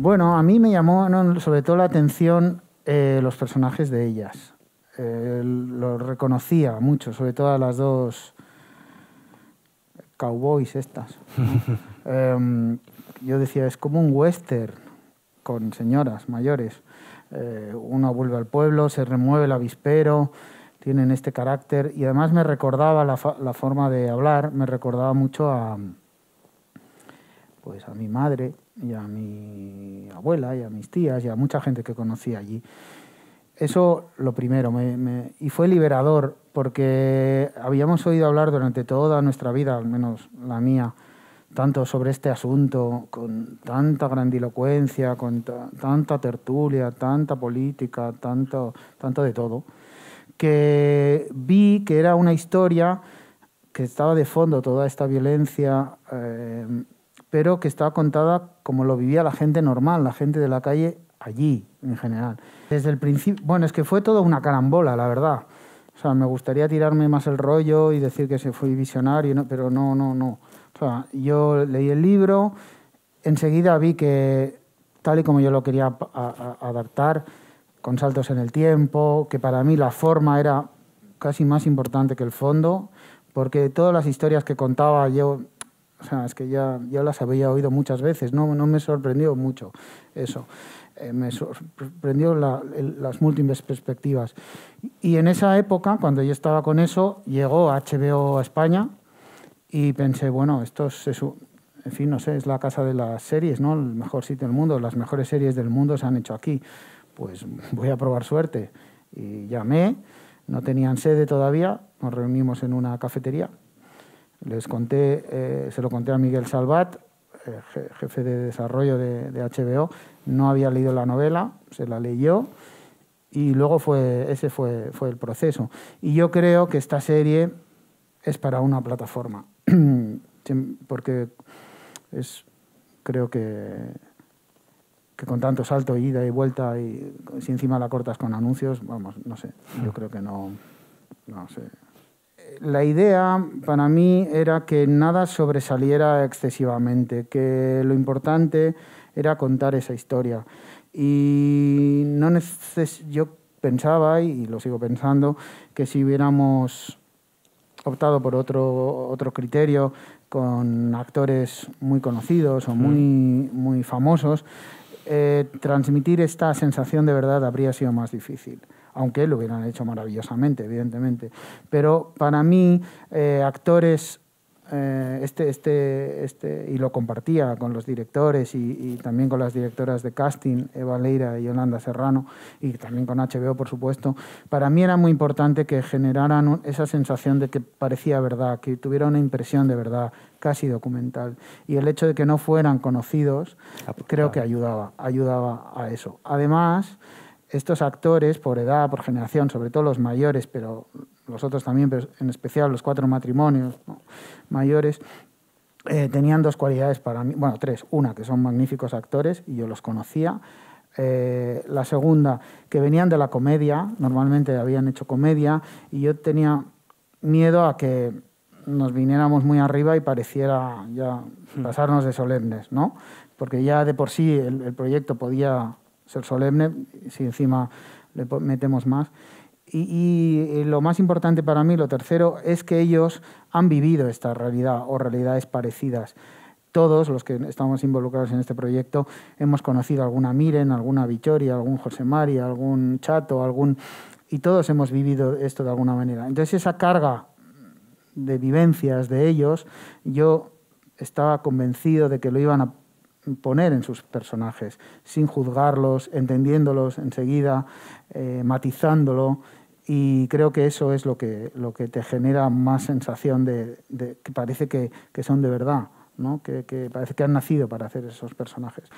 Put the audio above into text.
Bueno, a mí me llamó sobre todo la atención eh, los personajes de ellas. Eh, los reconocía mucho, sobre todo a las dos cowboys estas. Em, yo decía, es como un western con señoras mayores. Eh, uno vuelve al pueblo, se remueve el avispero, tienen este carácter y además me recordaba la forma de hablar, me recordaba mucho a pues a mi madre y a mi abuela y a mis tías y a mucha gente que conocí allí. Eso lo primero, y fue liberador porque habíamos oído hablar durante toda nuestra vida, al menos la mía, tanto sobre este asunto, con tanta grandilocuencia, con tanta tertulia, tanta política, tanto, tanto de todo, que vi que era una historia que estaba de fondo toda esta violencia. Eh, pero que estaba contada como lo vivía la gente normal, la gente de la calle allí en general. Desde el principio, bueno, es que fue todo una carambola, la verdad. O sea, me gustaría tirarme más el rollo y decir que se fue visionario, pero no, no, no. O sea, yo leí el libro, enseguida vi que tal y como yo lo quería adaptar, con saltos en el tiempo, que para mí la forma era casi más importante que el fondo, porque todas las historias que contaba yo o sea, es que ya, ya las había oído muchas veces, no, no me sorprendió mucho eso. Eh, me sorprendió las múltiples perspectivas. Y en esa época, cuando yo estaba con eso, llegó HBO a España y pensé, bueno, esto es, es en fin, no sé, es la casa de las series, ¿no? El mejor sitio del mundo, las mejores series del mundo se han hecho aquí. Pues voy a probar suerte. Y llamé, no tenían sede todavía, nos reunimos en una cafetería les conté, eh, se lo conté a Miguel Salvat, eh, jefe de desarrollo de, HBO, no había leído la novela, se la leyó y luego fue, ese fue, fue el proceso. Y yo creo que esta serie es para una plataforma, porque es, creo que, que con tanto salto, ida y vuelta, y si encima la cortas con anuncios, vamos, no sé, yo creo que no, no sé la idea para mí era que nada sobresaliera excesivamente, que lo importante era contar esa historia. Y no yo pensaba, y lo sigo pensando, que si hubiéramos optado por otro, criterio con actores muy conocidos o mm. muy, famosos, eh, transmitir esta sensación de verdad habría sido más difícil aunque lo hubieran hecho maravillosamente, evidentemente. Pero para mí, eh, actores eh, este, este, este, y lo compartía con los directores y, también con las directoras de casting, Eva Leira y Yolanda Serrano, y también con HBO, por supuesto, para mí era muy importante que generaran esa sensación de que parecía verdad, que tuviera una impresión de verdad casi documental. Y el hecho de que no fueran conocidos creo que ayudaba, ayudaba a eso. Además, estos actores, por edad, por generación, sobre todo los mayores, pero los otros también, pero en especial los cuatro matrimonios mayores, eh, tenían dos cualidades para mí, bueno, tres. Una, que son magníficos actores y yo los conocía. Eh, la segunda, que venían de la comedia, normalmente habían hecho comedia, y yo tenía miedo a que nos viniéramos muy arriba y pareciera ya hmm. pasarnos de solemnes, ¿no? Porque ya de por sí el proyecto podía ser solemne, si encima le metemos más. Y, eh, lo más importante para mí, lo tercero, es que ellos han vivido esta realidad o realidades parecidas. Todos los que estamos involucrados en este proyecto hemos conocido alguna Miren, alguna Victoria, algún José María, algún Chato, algún... Y todos hemos vivido esto de alguna manera. Entonces esa carga de vivencias de ellos, yo estaba convencido de que lo iban a poner en sus personajes, sin juzgarlos, entendiéndolos enseguida, eh, matizándolo. Y creo que eso es lo que, lo que te genera más sensación de, que parece que, son de verdad, que, que parece que han nacido para hacer esos personajes.